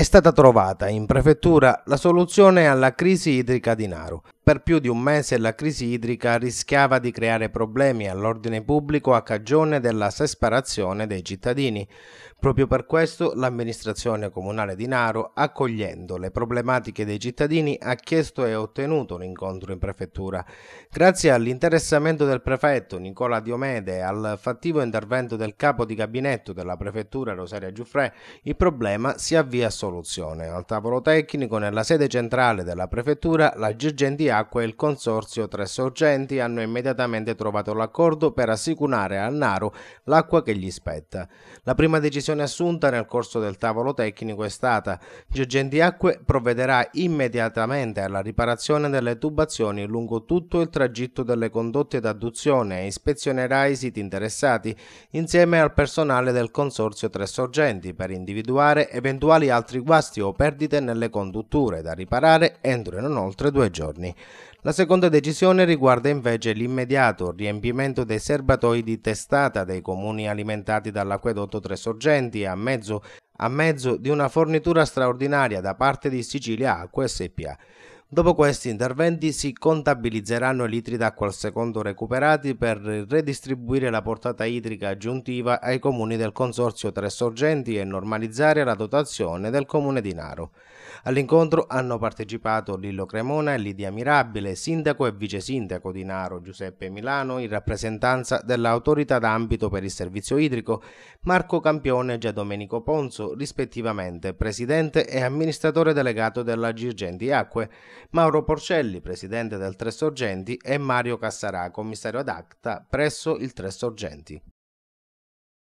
è stata trovata in prefettura la soluzione alla crisi idrica di Naru, per più di un mese la crisi idrica rischiava di creare problemi all'ordine pubblico a cagione della separazione dei cittadini. Proprio per questo l'amministrazione comunale di Naro, accogliendo le problematiche dei cittadini, ha chiesto e ottenuto un incontro in prefettura. Grazie all'interessamento del prefetto Nicola Diomede e al fattivo intervento del capo di gabinetto della prefettura Rosaria Giuffrè, il problema si avvia a soluzione. Al tavolo tecnico nella sede centrale della prefettura la Girgendia Acqua e il consorzio tre sorgenti hanno immediatamente trovato l'accordo per assicurare al Naro l'acqua che gli spetta. La prima decisione assunta nel corso del tavolo tecnico è stata Girgenti Acque provvederà immediatamente alla riparazione delle tubazioni lungo tutto il tragitto delle condotte d'adduzione e ispezionerà i siti interessati insieme al personale del consorzio tre sorgenti per individuare eventuali altri guasti o perdite nelle condutture da riparare entro non oltre due giorni. La seconda decisione riguarda invece l'immediato riempimento dei serbatoi di testata dei comuni alimentati dall'acquedotto Tre Sorgenti a mezzo, a mezzo di una fornitura straordinaria da parte di Sicilia Acqua SPA. Dopo questi interventi si contabilizzeranno i litri d'acqua al secondo recuperati per redistribuire la portata idrica aggiuntiva ai comuni del Consorzio Tre Sorgenti e normalizzare la dotazione del comune di Naro. All'incontro hanno partecipato Lillo Cremona e Lidia Mirabile, sindaco e vice sindaco di Naro Giuseppe Milano in rappresentanza dell'autorità d'ambito per il servizio idrico, Marco Campione e Giadomenico Ponzo rispettivamente presidente e amministratore delegato della Girgenti Acque Mauro Porcelli, presidente del Tre Sorgenti, e Mario Cassarà, commissario ad acta presso il Tre Sorgenti.